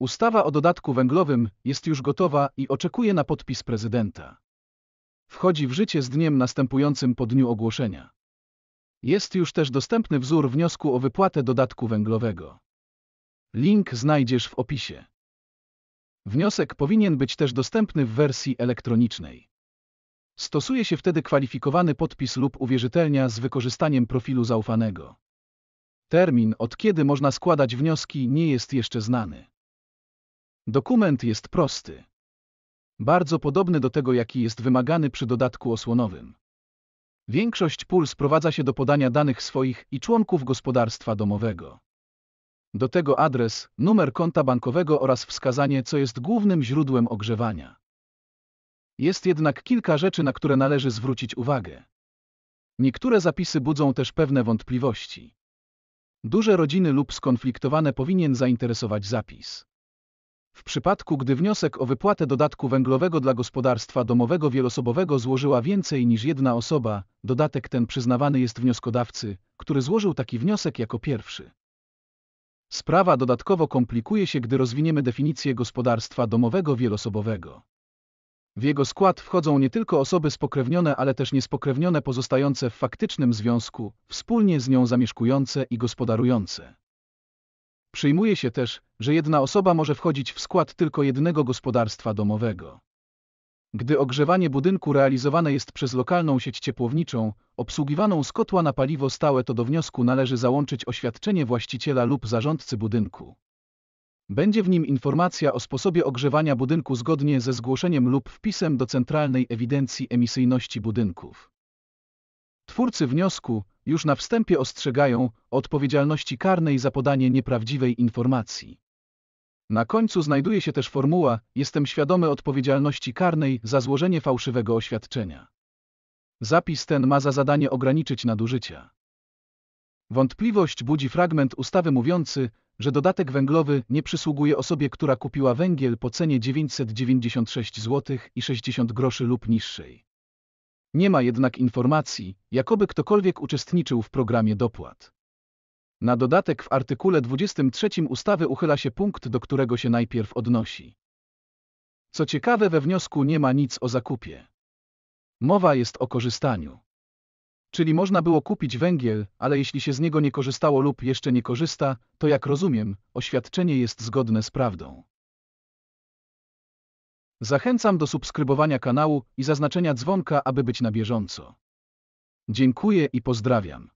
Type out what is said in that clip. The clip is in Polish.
Ustawa o dodatku węglowym jest już gotowa i oczekuje na podpis prezydenta. Wchodzi w życie z dniem następującym po dniu ogłoszenia. Jest już też dostępny wzór wniosku o wypłatę dodatku węglowego. Link znajdziesz w opisie. Wniosek powinien być też dostępny w wersji elektronicznej. Stosuje się wtedy kwalifikowany podpis lub uwierzytelnia z wykorzystaniem profilu zaufanego. Termin, od kiedy można składać wnioski, nie jest jeszcze znany. Dokument jest prosty. Bardzo podobny do tego, jaki jest wymagany przy dodatku osłonowym. Większość pól sprowadza się do podania danych swoich i członków gospodarstwa domowego. Do tego adres, numer konta bankowego oraz wskazanie, co jest głównym źródłem ogrzewania. Jest jednak kilka rzeczy, na które należy zwrócić uwagę. Niektóre zapisy budzą też pewne wątpliwości. Duże rodziny lub skonfliktowane powinien zainteresować zapis. W przypadku, gdy wniosek o wypłatę dodatku węglowego dla gospodarstwa domowego wielosobowego złożyła więcej niż jedna osoba, dodatek ten przyznawany jest wnioskodawcy, który złożył taki wniosek jako pierwszy. Sprawa dodatkowo komplikuje się, gdy rozwiniemy definicję gospodarstwa domowego wielosobowego. W jego skład wchodzą nie tylko osoby spokrewnione, ale też niespokrewnione pozostające w faktycznym związku, wspólnie z nią zamieszkujące i gospodarujące. Przyjmuje się też, że jedna osoba może wchodzić w skład tylko jednego gospodarstwa domowego. Gdy ogrzewanie budynku realizowane jest przez lokalną sieć ciepłowniczą, obsługiwaną z kotła na paliwo stałe, to do wniosku należy załączyć oświadczenie właściciela lub zarządcy budynku. Będzie w nim informacja o sposobie ogrzewania budynku zgodnie ze zgłoszeniem lub wpisem do Centralnej Ewidencji Emisyjności Budynków. Twórcy wniosku, już na wstępie ostrzegają odpowiedzialności karnej za podanie nieprawdziwej informacji. Na końcu znajduje się też formuła jestem świadomy odpowiedzialności karnej za złożenie fałszywego oświadczenia. Zapis ten ma za zadanie ograniczyć nadużycia. Wątpliwość budzi fragment ustawy mówiący, że dodatek węglowy nie przysługuje osobie, która kupiła węgiel po cenie 996 zł i 60 groszy lub niższej. Nie ma jednak informacji, jakoby ktokolwiek uczestniczył w programie dopłat. Na dodatek w artykule 23 ustawy uchyla się punkt, do którego się najpierw odnosi. Co ciekawe, we wniosku nie ma nic o zakupie. Mowa jest o korzystaniu. Czyli można było kupić węgiel, ale jeśli się z niego nie korzystało lub jeszcze nie korzysta, to jak rozumiem, oświadczenie jest zgodne z prawdą. Zachęcam do subskrybowania kanału i zaznaczenia dzwonka, aby być na bieżąco. Dziękuję i pozdrawiam.